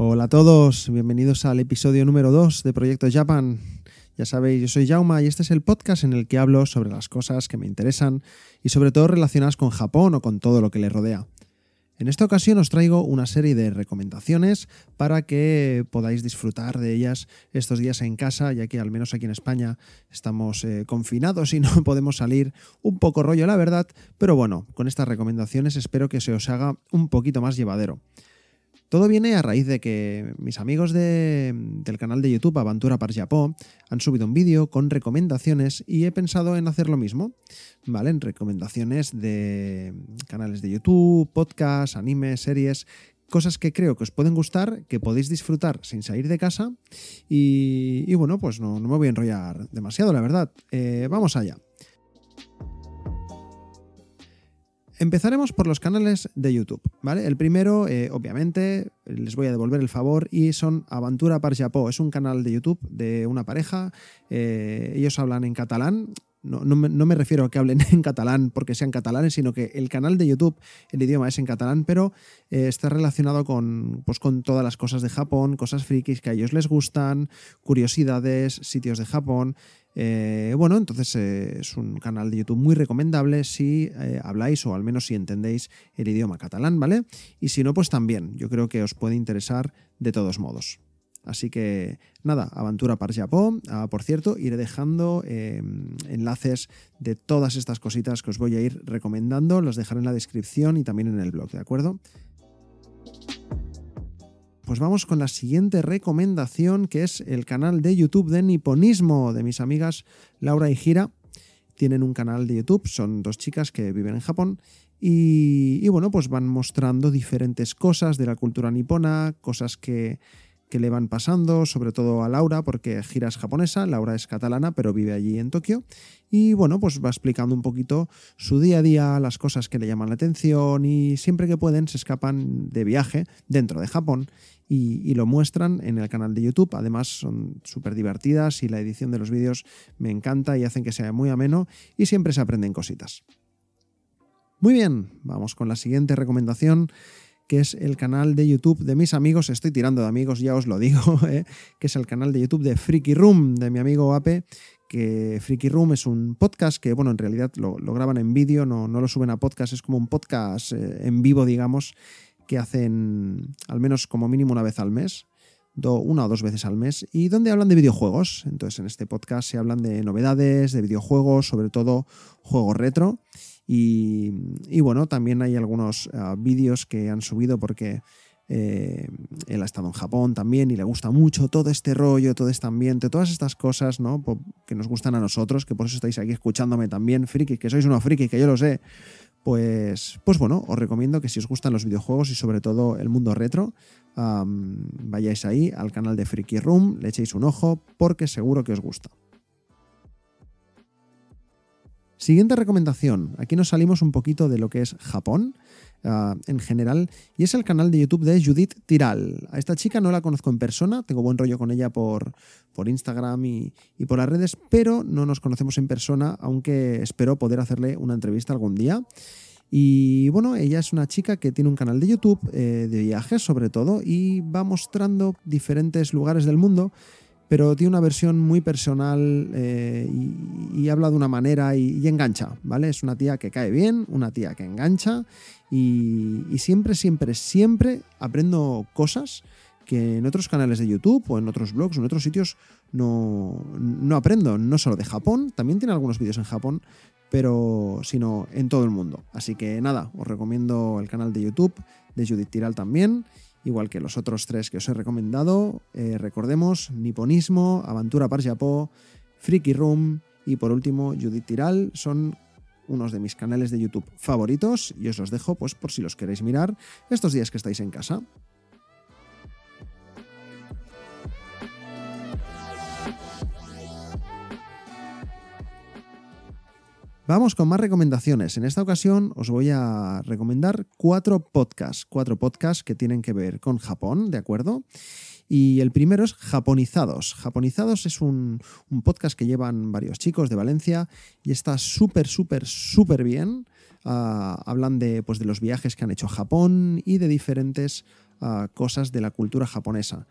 Hola a todos, bienvenidos al episodio número 2 de Proyecto Japan. Ya sabéis, yo soy Jauma y este es el podcast en el que hablo sobre las cosas que me interesan y sobre todo relacionadas con Japón o con todo lo que le rodea. En esta ocasión os traigo una serie de recomendaciones para que podáis disfrutar de ellas estos días en casa, ya que al menos aquí en España estamos eh, confinados y no podemos salir un poco rollo, la verdad, pero bueno, con estas recomendaciones espero que se os haga un poquito más llevadero. Todo viene a raíz de que mis amigos del canal de YouTube Aventura para Japón han subido un vídeo con recomendaciones y he pensado en hacer lo mismo, ¿vale? En recomendaciones de canales de YouTube, podcasts, animes, series, cosas que creo que os pueden gustar, que podéis disfrutar sin salir de casa y, bueno, pues no, me voy a enrollar demasiado, la verdad. Eh, vamos allá. Empezaremos por los canales de YouTube, ¿vale? El primero, eh, obviamente, les voy a devolver el favor y son Aventura Par Japó. Es un canal de YouTube de una pareja. Eh, ellos hablan en catalán. No, me, refiero a que hablen en catalán porque sean catalanes, sino que el canal de YouTube, el idioma es en catalán, pero eh, está relacionado con, pues, con todas las cosas de Japón, cosas frikis que a ellos les gustan, curiosidades, sitios de Japón. Eh, bueno, entonces eh, es un canal de YouTube muy recomendable si habláis o al menos si entendéis el idioma catalán, ¿vale? Y si no, pues también, yo creo que os puede interesar de todos modos. Así que nada, aventura para Japón. Ah, por cierto, iré dejando eh, enlaces de todas estas cositas que os voy a ir recomendando. Los dejaré en la descripción y también en el blog, ¿de acuerdo? Pues vamos con la siguiente recomendación, que es el canal de YouTube de Niponismo, de mis amigas Laura y Gira. Tienen un canal de YouTube, son dos chicas que viven en Japón y bueno, pues van mostrando diferentes cosas de la cultura nipona, cosas que, que le van pasando, sobre todo a Laura, porque Gira es japonesa, Laura es catalana, pero vive allí en Tokio. Y bueno, pues va explicando un poquito su día a día, las cosas que le llaman la atención y siempre que pueden se escapan de viaje dentro de Japón y, y, lo muestran en el canal de YouTube. Además, son súper divertidas y la edición de los vídeos me encanta y hacen que sea muy ameno y siempre se aprenden cositas. Muy bien, vamos con la siguiente recomendación que es el canal de YouTube de mis amigos, estoy tirando de amigos, ya os lo digo, eh, que es el canal de YouTube de Freaky Room, de mi amigo Ape, que Freaky Room es un podcast que, bueno, en realidad lo, graban en vídeo, no, no, lo suben a podcast, es como un podcast eh, en vivo, digamos, que hacen al menos como mínimo una vez al mes una o dos veces al mes y donde hablan de videojuegos. Entonces en este podcast se hablan de novedades, de videojuegos, sobre todo juegos retro y, bueno, también hay algunos ah, vídeos que han subido porque eh, él ha estado en Japón también y le gusta mucho todo este rollo, todo este ambiente, todas estas cosas que nos gustan a nosotros, que por eso estáis aquí escuchándome también, frikis, que sois unos frikis, que yo lo sé. Pues, pues bueno, os recomiendo que si os gustan los videojuegos y sobre todo el mundo retro, vayáis ahí al canal de Freaky Room, le echéis un ojo porque seguro que os gusta. Siguiente recomendación. Aquí nos salimos un poquito de lo que es Japón ah, en general y es el canal de YouTube de Judith Tiral. A esta chica no la conozco en persona, tengo buen rollo con ella por, por Instagram y, por las redes, pero no nos conocemos en persona, aunque espero poder hacerle una entrevista algún día. Y bueno, ella es una chica que tiene un canal de YouTube eh, de viajes sobre todo y va mostrando diferentes lugares del mundo pero tiene una versión muy personal eh, y, habla de una manera y, engancha, ¿vale? Es una tía que cae bien, una tía que engancha y, siempre, siempre, siempre aprendo cosas que en otros canales de YouTube o en otros blogs o en otros sitios no, aprendo, no solo de Japón, también tiene algunos vídeos en Japón, pero sino en todo el mundo. Así que nada, os recomiendo el canal de YouTube de Judith Tiral también igual que los otros tres que os he recomendado. Eh, recordemos, Niponismo, Aventura par Freaky Room y por último Judith Tiral son unos de mis canales de YouTube favoritos y os los dejo pues por si los queréis mirar estos días que estáis en casa. Vamos con más recomendaciones. En esta ocasión os voy a recomendar cuatro podcasts, cuatro podcasts que tienen que ver con Japón, ¿de acuerdo? Y el primero es Japonizados. Japonizados es un, podcast que llevan varios chicos de Valencia y está súper, súper, súper bien. Ah, hablan pues, de, los viajes que han hecho a Japón y de diferentes ah, cosas de la cultura japonesa.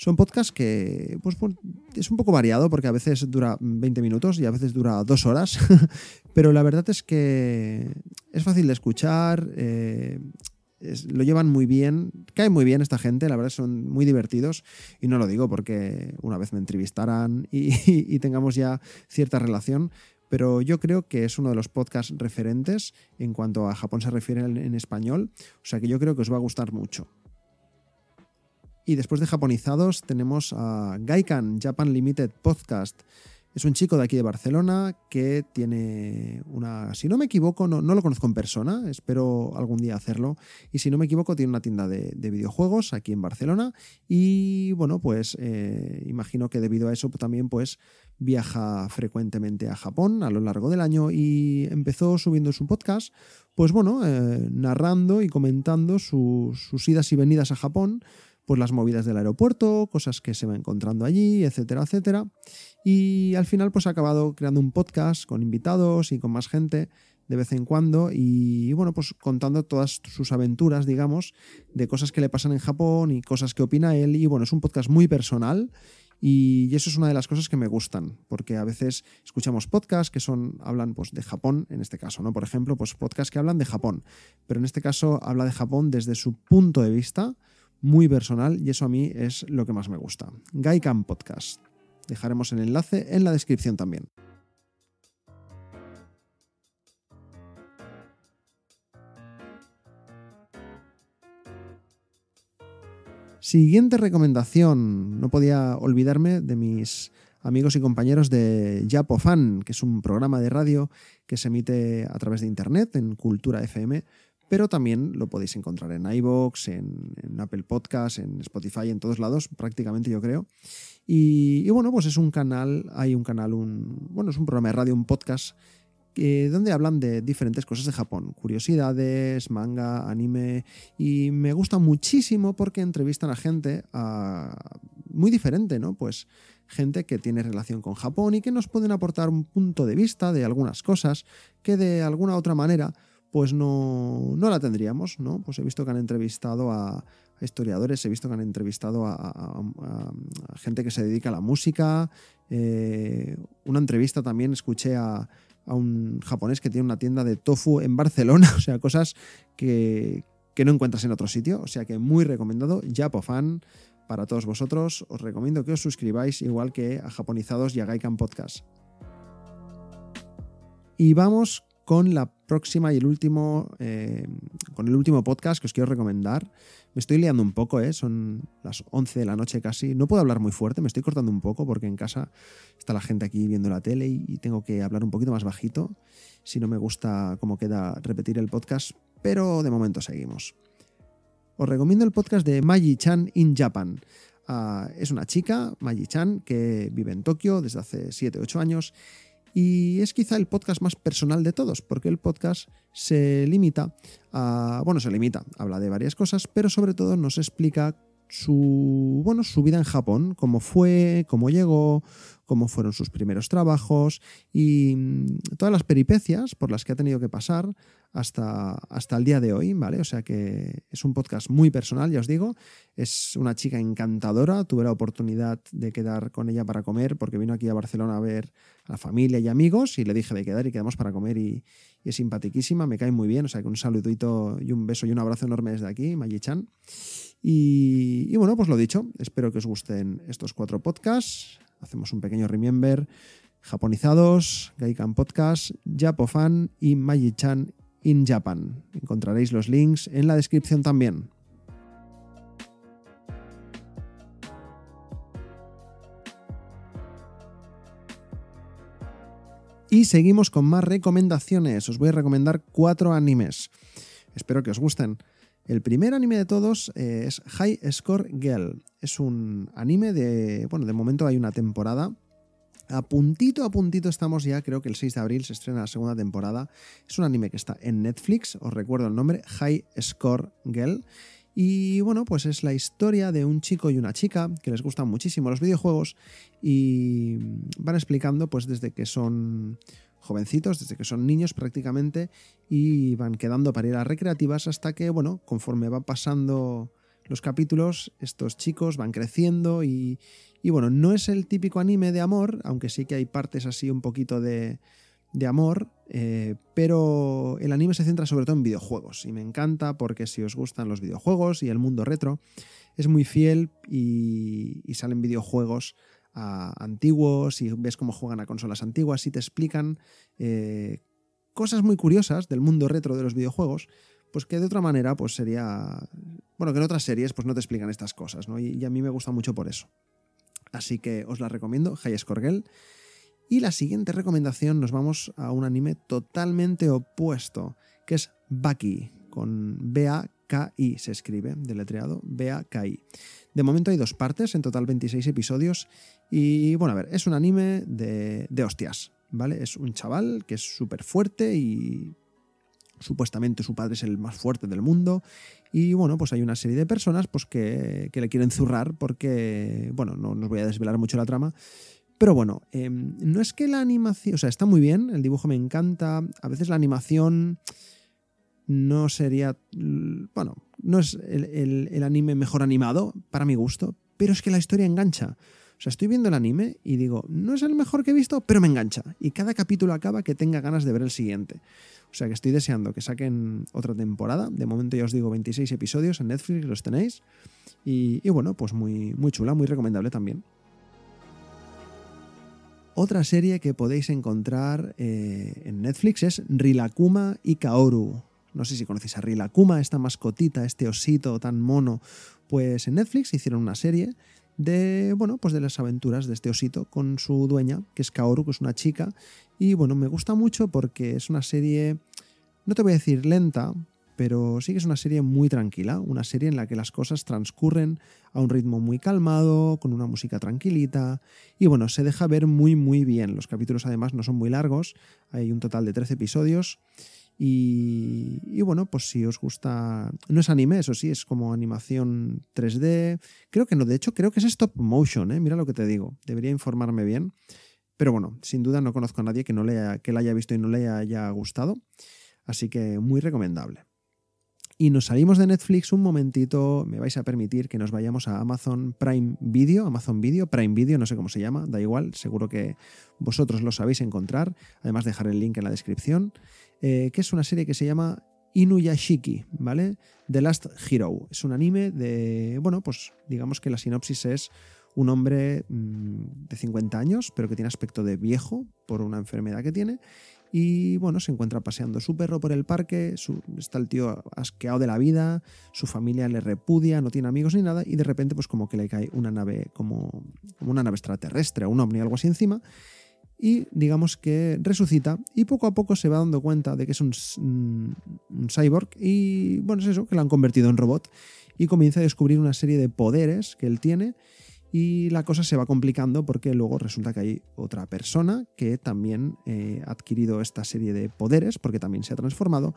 Son podcasts que pues, pues, es un poco variado porque a veces dura 20 minutos y a veces dura dos horas, pero la verdad es que es fácil de escuchar, eh, lo llevan muy bien, cae muy bien esta gente, la verdad son muy divertidos y no lo digo porque una vez me entrevistarán y tengamos ya cierta relación, pero yo creo que es uno de los podcasts referentes en cuanto a Japón se refiere en, español, o sea que yo creo que os va a gustar mucho. Y después de japonizados tenemos a Gaikan Japan Limited Podcast. Es un chico de aquí de Barcelona que tiene una, si no me equivoco, no, lo conozco en persona, espero algún día hacerlo. Y si no me equivoco, tiene una tienda de, videojuegos aquí en Barcelona. Y bueno, pues eh, imagino que debido a eso pues, también pues viaja frecuentemente a Japón a lo largo del año y empezó subiendo su podcast, pues bueno, eh, narrando y comentando sus idas y venidas a Japón pues las movidas del aeropuerto, cosas que se va encontrando allí, etcétera, etcétera. Y al final pues ha acabado creando un podcast con invitados y con más gente de vez en cuando y bueno, pues contando todas sus aventuras, digamos, de cosas que le pasan en Japón y cosas que opina él y bueno, es un podcast muy personal y eso es una de las cosas que me gustan, porque a veces escuchamos podcasts que son, hablan pues, de Japón, en este caso, ¿no? Por ejemplo, pues podcasts que hablan de Japón, pero en este caso habla de Japón desde su punto de vista, muy personal y eso a mí es lo que más me gusta. Gaikan Podcast. Dejaremos el enlace en la descripción también. Siguiente recomendación. No podía olvidarme de mis amigos y compañeros de Japofan, que es un programa de radio que se emite a través de internet en Cultura FM pero también lo podéis encontrar en iBox, en, Apple Podcasts, en Spotify, en todos lados, prácticamente yo creo. Y, bueno, pues es un canal, hay un canal, un, bueno, es un programa de radio, un podcast, que donde hablan de diferentes cosas de Japón, curiosidades, manga, anime, y me gusta muchísimo porque entrevistan a gente ah, muy diferente, ¿no? Pues gente que tiene relación con Japón y que nos pueden aportar un punto de vista de algunas cosas que de alguna otra manera pues no, la tendríamos, ¿no? Pues he visto que han entrevistado a historiadores, he visto que han entrevistado a, gente que se dedica a la música. Eh, una entrevista también escuché a, un japonés que tiene una tienda de tofu en Barcelona, o sea, cosas que, no encuentras en otro sitio. O sea que muy recomendado, Japofan para todos vosotros. Os recomiendo que os suscribáis, igual que a Japonizados y a Gaikan Podcast. Y vamos con la próxima y el último, eh, con el último podcast que os quiero recomendar. Me estoy liando un poco, ¿eh? son las 11 de la noche casi. No puedo hablar muy fuerte, me estoy cortando un poco porque en casa está la gente aquí viendo la tele y tengo que hablar un poquito más bajito. Si no me gusta cómo queda repetir el podcast, pero de momento seguimos. Os recomiendo el podcast de magi Chan in Japan. Ah, es una chica, magi Chan, que vive en Tokio desde hace 7-8 años y es quizá el podcast más personal de todos, porque el podcast se limita a, bueno, se limita, habla de varias cosas, pero sobre todo nos explica su, bueno, su vida en Japón, cómo fue, cómo llegó, cómo fueron sus primeros trabajos y mm, todas las peripecias por las que ha tenido que pasar hasta, hasta el día de hoy, ¿vale? O sea que es un podcast muy personal, ya os digo, es una chica encantadora, tuve la oportunidad de quedar con ella para comer porque vino aquí a Barcelona a ver a la familia y amigos y le dije de quedar y quedamos para comer y, es simpaticísima, me cae muy bien, o sea que un saludito y un beso y un abrazo enorme desde aquí, Mayichan chan y, bueno, pues lo dicho, espero que os gusten estos cuatro podcasts. Hacemos un pequeño remember. Japonizados, Gaikan Podcast, Japofan y Maji-chan in Japan. Encontraréis los links en la descripción también. Y seguimos con más recomendaciones. Os voy a recomendar cuatro animes. Espero que os gusten. El primer anime de todos eh, es High Score Girl. Es un anime de. Bueno, de momento hay una temporada. A puntito a puntito estamos ya, creo que el 6 de abril se estrena la segunda temporada. Es un anime que está en Netflix, os recuerdo el nombre, High Score Girl. Y bueno, pues es la historia de un chico y una chica que les gustan muchísimo los videojuegos y van explicando pues desde que son jovencitos, desde que son niños prácticamente, y van quedando para ir a recreativas hasta que, bueno, conforme van pasando los capítulos, estos chicos van creciendo y, y bueno, no es el típico anime de amor, aunque sí que hay partes así un poquito de, de amor, eh, pero el anime se centra sobre todo en videojuegos y me encanta porque si os gustan los videojuegos y el mundo retro, es muy fiel y, y salen videojuegos antiguos y ves cómo juegan a consolas antiguas y te explican eh, cosas muy curiosas del mundo retro de los videojuegos, pues que de otra manera pues sería... Bueno, que en otras series pues no te explican estas cosas, ¿no? Y, a mí me gusta mucho por eso. Así que os la recomiendo, Hayes Corgel. Y la siguiente recomendación nos vamos a un anime totalmente opuesto, que es Baki, con BA KI se escribe, deletreado, b a k De momento hay dos partes, en total 26 episodios. Y bueno, a ver, es un anime de, de hostias, ¿vale? Es un chaval que es súper fuerte y supuestamente su padre es el más fuerte del mundo y bueno, pues hay una serie de personas pues, que, le quieren zurrar porque, bueno, no, nos voy a desvelar mucho la trama, pero bueno, em, no es que la animación, o sea, está muy bien, el dibujo me encanta, a veces la animación no sería, mm, bueno, no es el, anime mejor animado, para mi gusto, pero es que la historia engancha. O sea, estoy viendo el anime y digo, no es el mejor que he visto, pero me engancha. Y cada capítulo acaba que tenga ganas de ver el siguiente. O sea, que estoy deseando que saquen otra temporada. De momento ya os digo 26 episodios en Netflix, los tenéis. Y, bueno, pues muy, muy chula, muy recomendable también otra serie que podéis encontrar eh, en Netflix es Rilakuma y Kaoru. No sé si conocéis a Rila esta mascotita, este osito tan mono. Pues en Netflix hicieron una serie de, bueno, pues de las aventuras de este osito con su dueña, que es Kaoru, que es una chica. Y bueno, me gusta mucho porque es una serie, no te voy a decir lenta, pero sí que es una serie muy tranquila, una serie en la que las cosas transcurren a un ritmo muy calmado, con una música tranquilita, y bueno, se deja ver muy muy bien. Los capítulos además no son muy largos, hay un total de 13 episodios, y, bueno, pues si os gusta. No es anime, eso sí, es como animación 3D. Creo que no, de hecho, creo que es stop motion, ¿eh? mira lo que te digo. Debería informarme bien. Pero bueno, sin duda no conozco a nadie que, no le que la haya visto y no le haya gustado. Así que muy recomendable. Y nos salimos de Netflix un momentito, me vais a permitir que nos vayamos a Amazon Prime Video, Amazon Video, Prime Video, no sé cómo se llama, da igual, seguro que vosotros lo sabéis encontrar. Además dejaré el link en la descripción, eh, que es una serie que se llama Inuyashiki, ¿vale? The Last Hero. Es un anime de, bueno, pues digamos que la sinopsis es un hombre mm, de 50 años, pero que tiene aspecto de viejo por una enfermedad que tiene, y bueno, se encuentra paseando su perro por el parque, está el tío asqueado de la vida, su familia le repudia, no tiene amigos ni nada y de repente pues como que le cae una nave como, como una nave extraterrestre, un ovni, algo así encima y digamos que resucita y poco a poco se va dando cuenta de que es un, mm, un, cyborg y bueno, es eso, que lo han convertido en robot y comienza a descubrir una serie de poderes que él tiene y la cosa se va complicando porque luego resulta que hay otra persona que también eh, ha adquirido esta serie de poderes, porque también se ha transformado,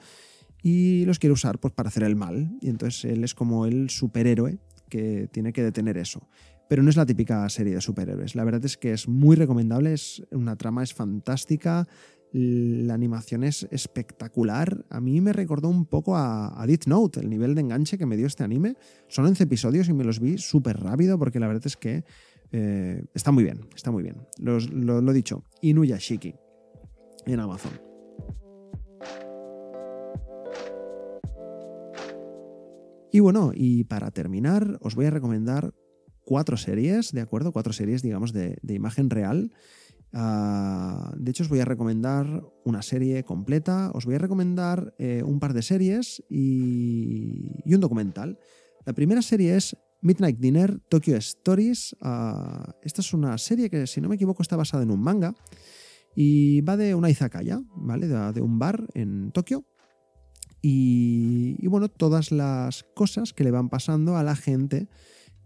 y los quiere usar pues, para hacer el mal. Y entonces él es como el superhéroe que tiene que detener eso. Pero no es la típica serie de superhéroes. La verdad es que es muy recomendable, es, una trama es fantástica, la animación es espectacular. A mí me recordó un poco a, Death Note, el nivel de enganche que me dio este anime. Son 11 episodios y me los vi súper rápido porque la verdad es que eh, está muy bien, está muy bien. lo, he dicho, Inuyashiki en Amazon. Y bueno, y para terminar, os voy a recomendar cuatro series, ¿de acuerdo? Cuatro series, digamos, de imagen real Ah, de hecho, os voy a recomendar una serie completa, os voy a recomendar eh, un par de series y, un documental. La primera serie es Midnight Dinner, Tokyo Stories. Ah, esta es una serie que, si no me equivoco, está basada en un manga y va de una izakaya, ¿vale? De, un bar en Tokio. Y, bueno, todas las cosas que le van pasando a la gente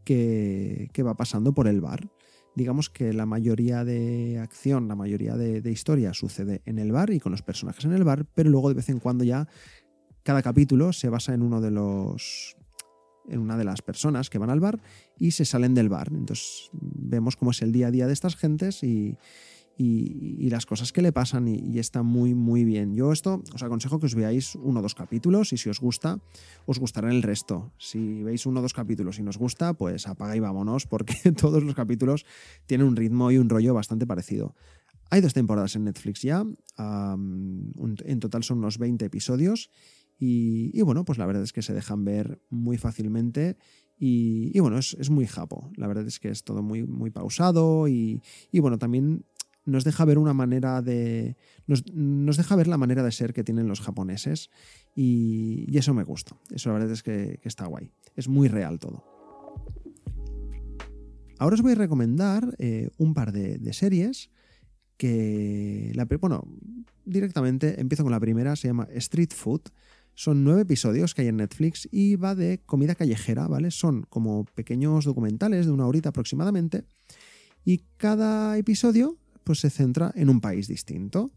que va pasando por el bar digamos que la mayoría de acción, la mayoría de, historia sucede en el bar y con los personajes en el bar, pero luego de vez en cuando ya cada capítulo se basa en uno de los en una de las personas que van al bar y se salen del bar. Entonces vemos cómo es el día a día de estas gentes y, y, las cosas que le pasan y, está muy muy bien. Yo esto os aconsejo que os veáis uno o dos capítulos y si os gusta, os gustará el resto. Si veis uno o dos capítulos y nos gusta, pues apaga y vámonos porque todos los capítulos tienen un ritmo y un rollo bastante parecido. Hay dos temporadas en Netflix ya, en total son unos 20 episodios y, bueno, pues la verdad es que se dejan ver muy fácilmente y, bueno, es, muy japo. La verdad es que es todo muy, muy pausado y, bueno, también nos deja ver una manera de. Nos, deja ver la manera de ser que tienen los japoneses. Y, eso me gusta. Eso la verdad es que, está guay. Es muy real todo. Ahora os voy a recomendar eh, un par de, series que. La, bueno, directamente empiezo con la primera, se llama Street Food. Son nueve episodios que hay en Netflix y va de comida callejera, ¿vale? Son como pequeños documentales de una horita aproximadamente. Y cada episodio pues se centra en un país distinto.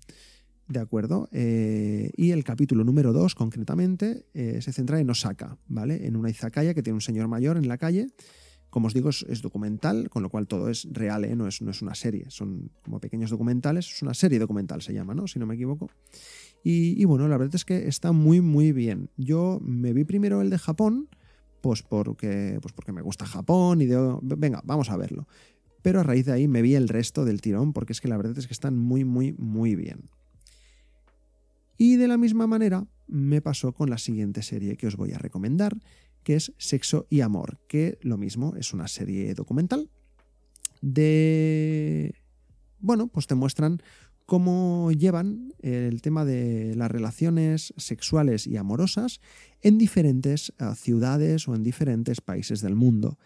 ¿De acuerdo? Eh, y el capítulo número 2, concretamente, eh, se centra en Osaka, ¿vale? En una izakaya que tiene un señor mayor en la calle. Como os digo, es, documental, con lo cual todo es real, ¿eh? no, es, no es una serie. Son como pequeños documentales. Es una serie documental, se llama, ¿no? Si no me equivoco. Y, bueno, la verdad es que está muy, muy bien. Yo me vi primero el de Japón, pues porque, pues porque me gusta Japón y de... venga, vamos a verlo pero a raíz de ahí me vi el resto del tirón porque es que la verdad es que están muy, muy, muy bien. Y de la misma manera me pasó con la siguiente serie que os voy a recomendar, que es Sexo y Amor, que lo mismo es una serie documental de... Bueno, pues te muestran cómo llevan el tema de las relaciones sexuales y amorosas en diferentes eh, ciudades o en diferentes países del mundo.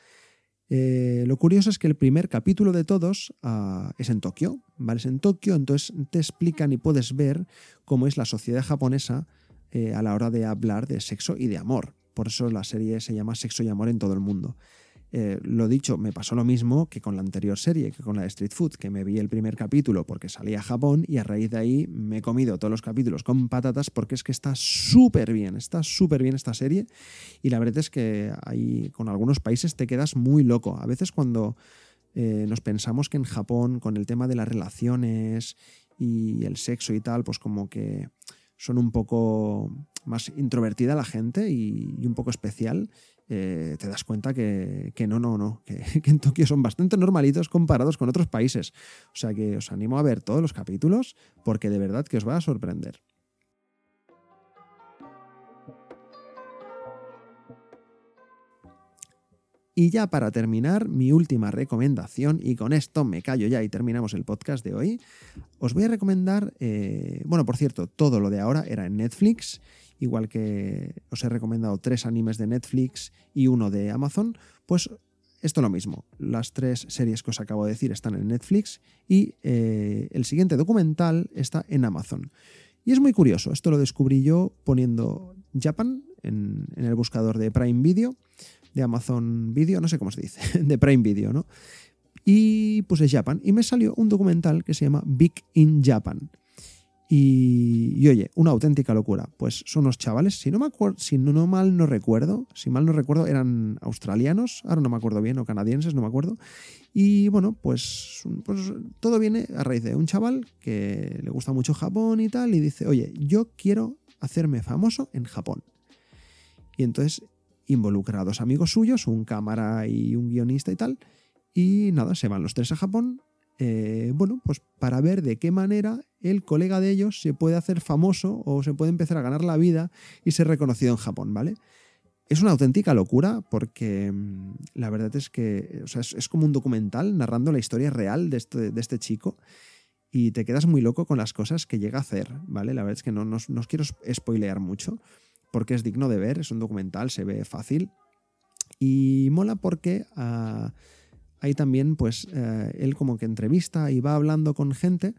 Eh, lo curioso es que el primer capítulo de todos ah, es en Tokio, ¿vale? Es en Tokio, entonces te explican y puedes ver cómo es la sociedad japonesa eh, a la hora de hablar de sexo y de amor. Por eso la serie se llama Sexo y Amor en todo el mundo. Eh, lo dicho, me pasó lo mismo que con la anterior serie, que con la de Street Food, que me vi el primer capítulo porque salí a Japón y a raíz de ahí me he comido todos los capítulos con patatas porque es que está súper bien, está súper bien esta serie y la verdad es que ahí con algunos países te quedas muy loco. A veces cuando eh, nos pensamos que en Japón con el tema de las relaciones y el sexo y tal, pues como que son un poco más introvertida la gente y un poco especial eh, te das cuenta que, no, no, no, que, en Tokio son bastante normalitos comparados con otros países. O sea que os animo a ver todos los capítulos porque de verdad que os va a sorprender. Y ya para terminar, mi última recomendación, y con esto me callo ya y terminamos el podcast de hoy, os voy a recomendar, eh, bueno, por cierto, todo lo de ahora era en Netflix igual que os he recomendado tres animes de Netflix y uno de Amazon, pues esto lo mismo. Las tres series que os acabo de decir están en Netflix y eh, el siguiente documental está en Amazon. Y es muy curioso, esto lo descubrí yo poniendo Japan en, en el buscador de Prime Video, de Amazon Video, no sé cómo se dice, de Prime Video, ¿no? Y puse Japan y me salió un documental que se llama Big in Japan, y, oye, una auténtica locura. Pues son unos chavales, si no, me acuerdo, si no, no, mal no recuerdo, si mal no recuerdo, eran australianos, ahora no me acuerdo bien, o canadienses, no me acuerdo. Y bueno, pues, pues, todo viene a raíz de un chaval que le gusta mucho Japón y tal, y dice, oye, yo quiero hacerme famoso en Japón. Y entonces involucra a dos amigos suyos, un cámara y un guionista y tal. Y nada, se van los tres a Japón. Eh, bueno, pues para ver de qué manera el colega de ellos se puede hacer famoso o se puede empezar a ganar la vida y ser reconocido en Japón, ¿vale? Es una auténtica locura porque mm, la verdad es que es, como un documental narrando la historia real este, de este, chico y te quedas muy loco con las cosas que llega a hacer, ¿vale? La verdad es que no, os quiero spoilear mucho porque es digno de ver, es un documental, se ve fácil y mola porque... hay ah, también, pues, eh, él como que entrevista y va hablando con gente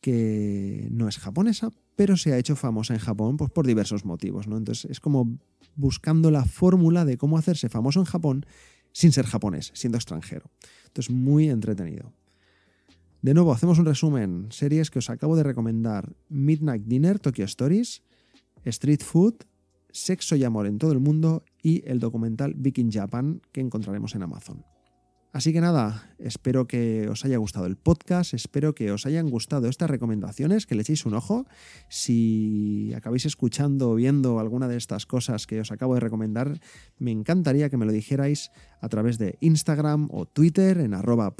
que no es japonesa, pero se ha hecho famosa en Japón pues, por diversos motivos. ¿no? Entonces es como buscando la fórmula de cómo hacerse famoso en Japón sin ser japonés, siendo extranjero. Entonces muy entretenido. De nuevo, hacemos un resumen. Series que os acabo de recomendar. Midnight Dinner, Tokyo Stories, Street Food, Sexo y Amor en todo el mundo y el documental Viking Japan que encontraremos en Amazon. Así que nada, espero que os haya gustado el podcast, espero que os hayan gustado estas recomendaciones, que le echéis un ojo. Si acabáis escuchando o viendo alguna de estas cosas que os acabo de recomendar, me encantaría que me lo dijerais a través de Instagram o Twitter en arroba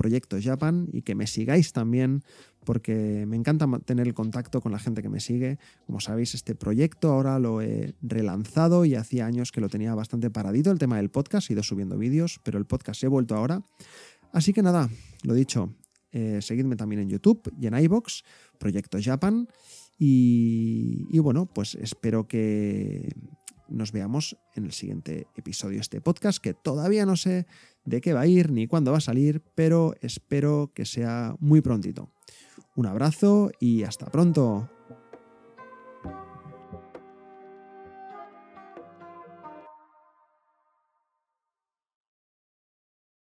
y que me sigáis también porque me encanta tener el contacto con la gente que me sigue. Como sabéis, este proyecto ahora lo he relanzado y hacía años que lo tenía bastante paradito el tema del podcast, he ido subiendo vídeos, pero el podcast se ha vuelto ahora. Así que nada, lo dicho, eh, seguidme también en YouTube y en iBox, Proyecto Japan. Y, y bueno, pues espero que nos veamos en el siguiente episodio de este podcast, que todavía no sé de qué va a ir ni cuándo va a salir, pero espero que sea muy prontito. Un abrazo y hasta pronto.